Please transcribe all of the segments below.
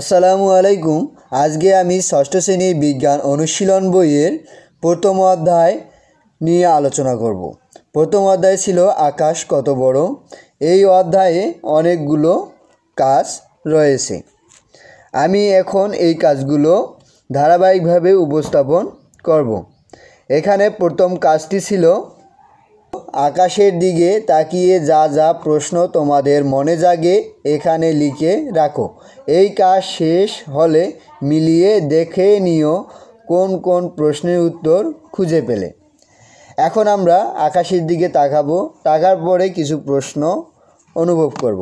আসসালামু আলাইকুম আজকে আমি ষষ্ঠ শ্রেণীর বিজ্ঞান অনুশীলন বইয়ের প্রথম অধ্যায় নিয়ে আলোচনা করব প্রথম অধ্যায় ছিল আকাশ কত বড় এই অধ্যায়ে অনেকগুলো কাজ রয়েছে আমি এখন এই কাজগুলো ধারাবাহিকভাবে উপস্থাপন করব এখানে প্রথম কাজটি ছিল আকাশের দিকে তাকিয়ে যা যা প্রশ্ন তোমাদের মনে জাগে এখানে লিখে রাখো এই কাজ শেষ হলে মিলিয়ে দেখে নিও কোন কোন প্রশ্নের উত্তর খুঁজে পেলে এখন আমরা আকাশের দিকে তাকাবো তাকার পরে কিছু প্রশ্ন অনুভব করব।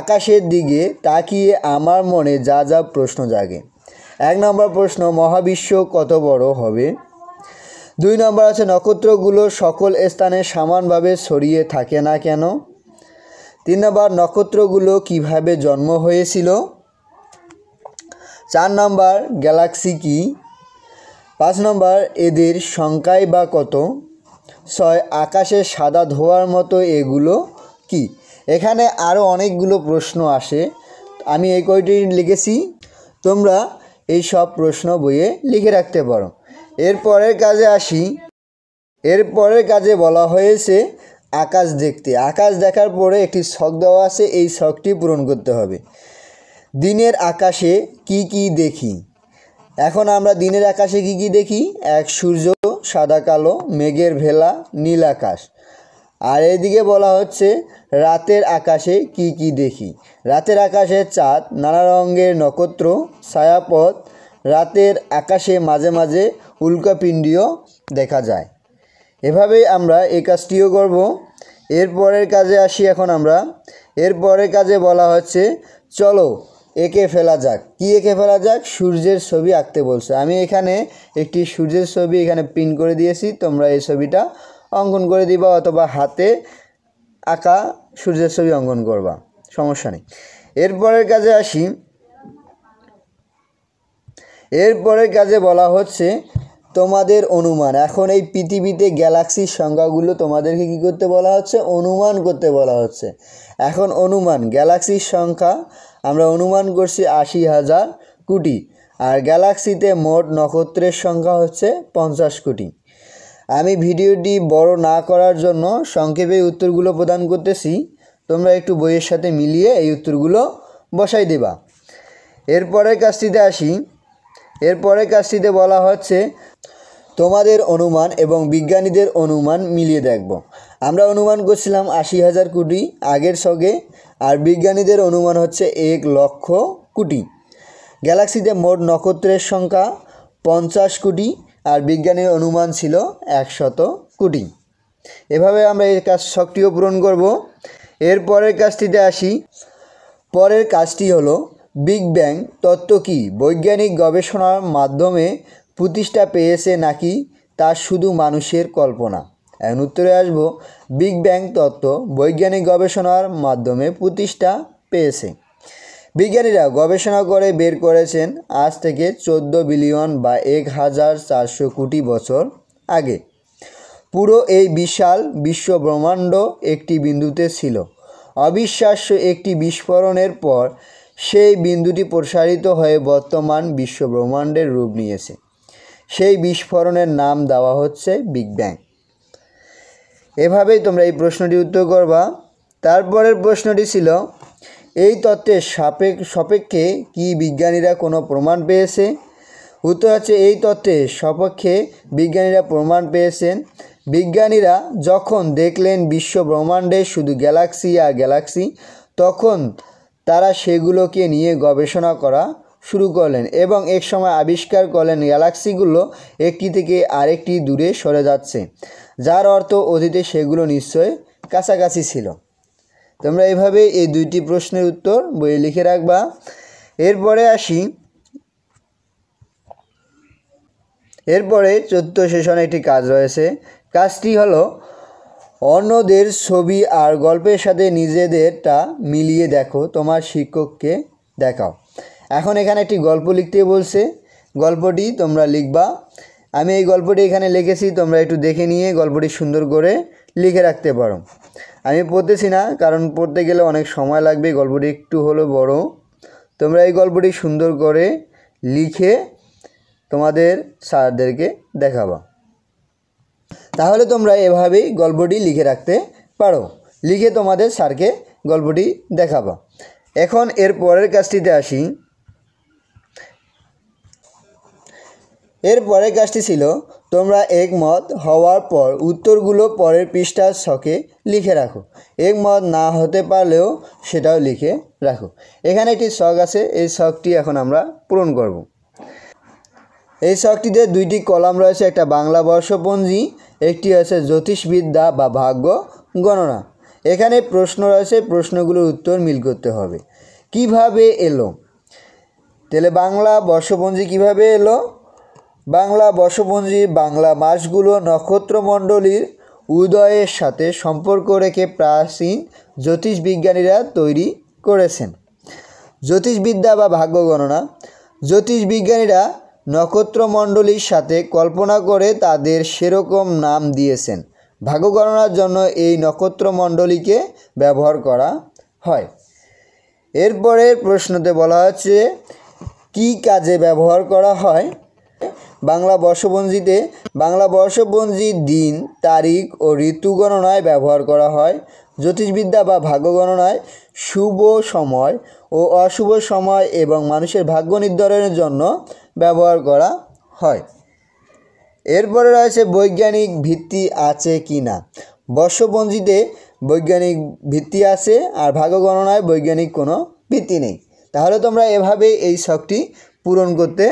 আকাশের দিকে তাকিয়ে আমার মনে যা যা প্রশ্ন জাগে এক নম্বর প্রশ্ন মহাবিশ্ব কত বড় হবে দুই নম্বর আছে নক্ষত্রগুলো সকল স্থানে সমানভাবে ছড়িয়ে থাকে না কেন তিন নম্বর নক্ষত্রগুলো কিভাবে জন্ম হয়েছিল চার নম্বর গ্যালাক্সি কি পাঁচ নম্বর এদের সংখ্যায় বা কত ছয় আকাশে সাদা ধোয়ার মতো এগুলো কি এখানে আরও অনেকগুলো প্রশ্ন আসে আমি এই কয়টি লিখেছি তোমরা এই সব প্রশ্ন বইয়ে লিখে রাখতে পারো এরপরের কাজে আসি এরপরের কাজে বলা হয়েছে আকাশ দেখতে আকাশ দেখার পরে একটি শখ দেওয়া আছে এই শখটি পূরণ করতে হবে দিনের আকাশে কি কি দেখি এখন আমরা দিনের আকাশে কি কি দেখি এক সূর্য সাদা কালো মেঘের ভেলা নীল আকাশ আর এদিকে বলা হচ্ছে রাতের আকাশে কি কি দেখি রাতের আকাশে চাঁদ নানা রঙের নক্ষত্র ছায়াপথ রাতের আকাশে মাঝে মাঝে উল্কাপিণ্ডিও দেখা যায় এভাবেই আমরা এই কাজটিও করব এরপরের কাজে আসি এখন আমরা এরপরের কাজে বলা হচ্ছে চলো এঁকে ফেলা যাক কি এঁকে ফেলা যাক সূর্যের ছবি আঁকতে বলছে আমি এখানে একটি সূর্যের ছবি এখানে প্রিন্ট করে দিয়েছি তোমরা এই ছবিটা অঙ্কন করে দিবা অথবা হাতে আঁকা সূর্যের ছবি অঙ্কন করবা সমস্যা নেই এরপরের কাজে আসি এরপরের কাজে বলা হচ্ছে তোমাদের অনুমান এখন এই পৃথিবীতে গ্যালাক্সির সংখ্যাগুলো তোমাদেরকে কী করতে বলা হচ্ছে অনুমান করতে বলা হচ্ছে এখন অনুমান গ্যালাক্সির সংখ্যা আমরা অনুমান করছি আশি হাজার কোটি আর গ্যালাক্সিতে মোট নক্ষত্রের সংখ্যা হচ্ছে পঞ্চাশ কোটি আমি ভিডিওটি বড় না করার জন্য সংক্ষেপে উত্তরগুলো প্রদান করতেছি তোমরা একটু বইয়ের সাথে মিলিয়ে এই উত্তরগুলো বসাই দেবা এরপরের কাজটিতে আসি এরপরে কাজটিতে বলা হচ্ছে তোমাদের অনুমান এবং বিজ্ঞানীদের অনুমান মিলিয়ে দেখব আমরা অনুমান করছিলাম আশি হাজার কোটি আগের সঙ্গে আর বিজ্ঞানীদের অনুমান হচ্ছে এক লক্ষ কোটি গ্যালাক্সিতে মোট নক্ষত্রের সংখ্যা পঞ্চাশ কোটি আর বিজ্ঞানীর অনুমান ছিল একশত কোটি এভাবে আমরা এই কাজ শক্তিও পূরণ করব এর পরের কাজটিতে আসি পরের কাজটি হলো বিগ ব্যাং তত্ত্ব কি বৈজ্ঞানিক গবেষণার মাধ্যমে প্রতিষ্ঠা পেয়েছে নাকি তা শুধু মানুষের কল্পনা এখন উত্তরে আসব বিগ ব্যাং তত্ত্ব বৈজ্ঞানিক গবেষণার মাধ্যমে প্রতিষ্ঠা পেয়েছে বিজ্ঞানীরা গবেষণা করে বের করেছেন আজ থেকে চোদ্দো বিলিয়ন বা এক হাজার চারশো কোটি বছর আগে পুরো এই বিশাল বিশ্ব ব্রহ্মাণ্ড একটি বিন্দুতে ছিল অবিশ্বাস্য একটি বিস্ফোরণের পর সেই বিন্দুটি প্রসারিত হয়ে বর্তমান বিশ্বব্রহ্মাণ্ডের রূপ নিয়েছে সেই বিস্ফোরণের নাম দেওয়া হচ্ছে বিগ ব্যাং এভাবেই তোমরা এই প্রশ্নটি উত্তর করবা তারপরের প্রশ্নটি ছিল এই তত্ত্বের সাপেক সাপেক্ষে কি বিজ্ঞানীরা কোনো প্রমাণ পেয়েছে উত্তর আছে এই তত্ত্বের সপক্ষে বিজ্ঞানীরা প্রমাণ পেয়েছেন বিজ্ঞানীরা যখন দেখলেন বিশ্ব ব্রহ্মাণ্ডে শুধু গ্যালাক্সি আর গ্যালাক্সি তখন তারা সেগুলোকে নিয়ে গবেষণা করা শুরু করলেন এবং এক সময় আবিষ্কার করলেন গ্যালাক্সিগুলো একটি থেকে আরেকটি দূরে সরে যাচ্ছে যার অর্থ অতীতে সেগুলো নিশ্চয় কাছাকাছি ছিল তোমরা এভাবে এই দুইটি প্রশ্নের উত্তর বইয়ে লিখে রাখবা এরপরে আসি এরপরে চতুর্থ সেশনে একটি কাজ রয়েছে কাজটি হলো অন্যদের ছবি আর গল্পের সাথে নিজেদেরটা মিলিয়ে দেখো তোমার শিক্ষককে দেখাও এখন এখানে একটি গল্প লিখতে বলছে গল্পটি তোমরা লিখবা আমি এই গল্পটি এখানে লিখেছি তোমরা একটু দেখে নিয়ে গল্পটি সুন্দর করে লিখে রাখতে পারো আমি পড়তেছি না কারণ পড়তে গেলে অনেক সময় লাগবে গল্পটি একটু হলো বড় তোমরা এই গল্পটি সুন্দর করে লিখে তোমাদের স্যারদেরকে দেখাবা তাহলে তোমরা এভাবেই গল্পটি লিখে রাখতে পারো লিখে তোমাদের স্যারকে গল্পটি দেখাবো এখন এর পরের কাজটিতে আসি এর পরের কাজটি ছিল তোমরা একমত হওয়ার পর উত্তরগুলো পরের পৃষ্ঠার শখে লিখে রাখো একমত না হতে পারলেও সেটাও লিখে রাখো এখানে একটি শখ আছে এই শখটি এখন আমরা পূরণ করব এই শখটিতে দুইটি কলাম রয়েছে একটা বাংলা বর্ষপঞ্জি একটি আছে জ্যোতিষবিদ্যা বা ভাগ্য গণনা এখানে প্রশ্ন রয়েছে প্রশ্নগুলোর উত্তর মিল করতে হবে কিভাবে এলো তাহলে বাংলা বর্ষপঞ্জি কিভাবে এলো বাংলা বর্ষপঞ্জির বাংলা মাসগুলো নক্ষত্রমণ্ডলীর উদয়ের সাথে সম্পর্ক রেখে প্রাচীন জ্যোতিষবিজ্ঞানীরা তৈরি করেছেন জ্যোতিষবিদ্যা বা ভাগ্য গণনা জ্যোতিষবিজ্ঞানীরা নক্ষত্রমণ্ডলীর সাথে কল্পনা করে তাদের সেরকম নাম দিয়েছেন ভাগ্য গণনার জন্য এই নক্ষত্রমণ্ডলীকে ব্যবহার করা হয় এরপরের প্রশ্নতে বলা হচ্ছে কি কাজে ব্যবহার করা হয় বাংলা বর্ষপঞ্জিতে বাংলা বর্ষপঞ্জির দিন তারিখ ও ঋতু গণনায় ব্যবহার করা হয় জ্যোতিষবিদ্যা বা ভাগ্য গণনায় শুভ সময় ও অশুভ সময় এবং মানুষের ভাগ্য নির্ধারণের জন্য ব্যবহার করা হয় এরপরে রয়েছে বৈজ্ঞানিক ভিত্তি আছে কি না বর্ষপঞ্জিতে বৈজ্ঞানিক ভিত্তি আছে আর ভাগ্য গণনায় বৈজ্ঞানিক কোনো ভিত্তি নেই তাহলে তোমরা এভাবে এই শখটি পূরণ করতে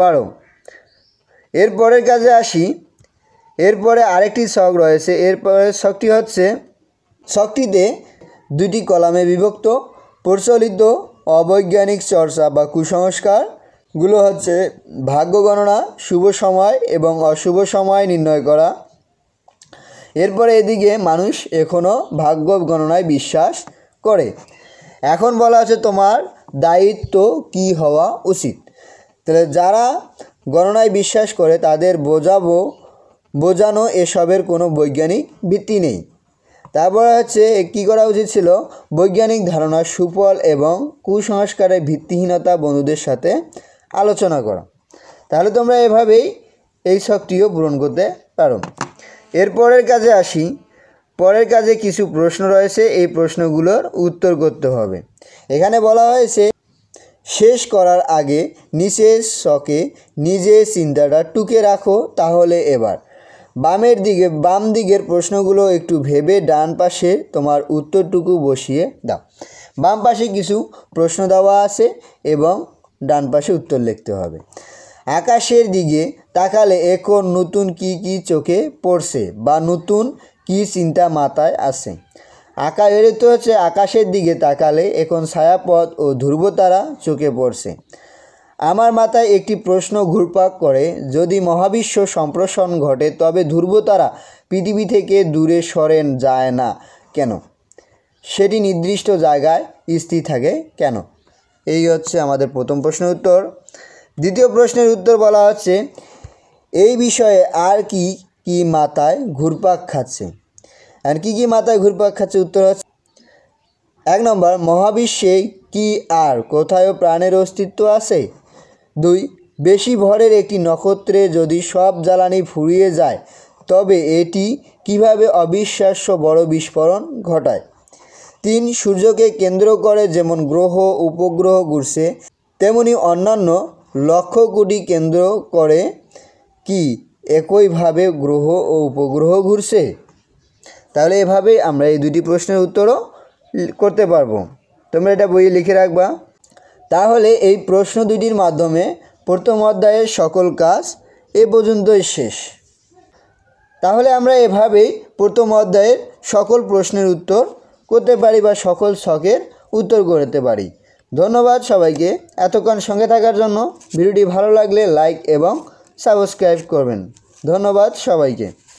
পারো এরপরের কাজে আসি এরপরে আরেকটি শখ রয়েছে এরপরের শখটি হচ্ছে শখটিতে দুটি কলামে বিভক্ত প্রচলিত অবৈজ্ঞানিক চর্চা বা কুসংস্কার গুলো হচ্ছে ভাগ্য গণনা শুভ সময় এবং অশুভ সময় নির্ণয় করা এরপরে এদিকে মানুষ এখনও ভাগ্য গণনায় বিশ্বাস করে এখন বলা আছে তোমার দায়িত্ব কি হওয়া উচিত তাহলে যারা গণনায় বিশ্বাস করে তাদের বোঝাবো বোঝানো এসবের কোনো বৈজ্ঞানিক ভিত্তি নেই তারপরে হচ্ছে কী করা উচিত ছিল বৈজ্ঞানিক ধারণা সুফল এবং কুসংস্কারের ভিত্তিহীনতা বন্ধুদের সাথে আলোচনা করা তাহলে তোমরা এভাবেই এই শখটিও পূরণ করতে পারো এরপরের কাজে আসি পরের কাজে কিছু প্রশ্ন রয়েছে এই প্রশ্নগুলোর উত্তর করতে হবে এখানে বলা হয়েছে শেষ করার আগে নিচের শখে নিজের চিন্তাটা টুকে রাখো তাহলে এবার বামের দিকে বাম দিকের প্রশ্নগুলো একটু ভেবে ডান পাশে তোমার উত্তরটুকু বসিয়ে দাও বাম পাশে কিছু প্রশ্ন দেওয়া আছে এবং ডান পাশে উত্তর লিখতে হবে আকাশের দিকে তাকালে এখন নতুন কি কি চোখে পড়ছে বা নতুন কি চিন্তা মাথায় আছে আকা তো হচ্ছে আকাশের দিকে তাকালে এখন ছায়াপথ ও ধ্রুবতারা চোখে পড়ছে আমার মাথায় একটি প্রশ্ন ঘুরপাক করে যদি মহাবিশ্ব সম্প্রসারণ ঘটে তবে ধ্রুবতারা পৃথিবী থেকে দূরে সরেন যায় না কেন সেটি নির্দিষ্ট জায়গায় স্থির থাকে কেন এই হচ্ছে আমাদের প্রথম প্রশ্নের উত্তর দ্বিতীয় প্রশ্নের উত্তর বলা হচ্ছে এই বিষয়ে আর কি কি মাথায় ঘুরপাক খাচ্ছে আর কি কি মাথায় ঘুরপাক খাচ্ছে উত্তর হচ্ছে এক নম্বর মহাবিশ্বে কি আর কোথায়ও প্রাণের অস্তিত্ব আছে দুই বেশি ভরের একটি নক্ষত্রে যদি সব জ্বালানি ফুরিয়ে যায় তবে এটি কিভাবে অবিশ্বাস্য বড় বিস্ফোরণ ঘটায় তিন সূর্যকে কেন্দ্র করে যেমন গ্রহ উপগ্রহ ঘুরছে তেমনি অন্যান্য লক্ষ কোটি কেন্দ্র করে কি একইভাবে গ্রহ ও উপগ্রহ ঘুরছে তাহলে এভাবে আমরা এই দুটি প্রশ্নের উত্তরও করতে পারবো তোমরা এটা বইয়ে লিখে রাখবা তাহলে এই প্রশ্ন দুটির মাধ্যমে প্রথম অধ্যায়ের সকল কাজ এ পর্যন্তই শেষ তাহলে আমরা এভাবেই প্রথম অধ্যায়ের সকল প্রশ্নের উত্তর করতে পারি বা সকল শখের উত্তর করতে পারি ধন্যবাদ সবাইকে এতক্ষণ সঙ্গে থাকার জন্য ভিডিওটি ভালো লাগলে লাইক এবং সাবস্ক্রাইব করবেন ধন্যবাদ সবাইকে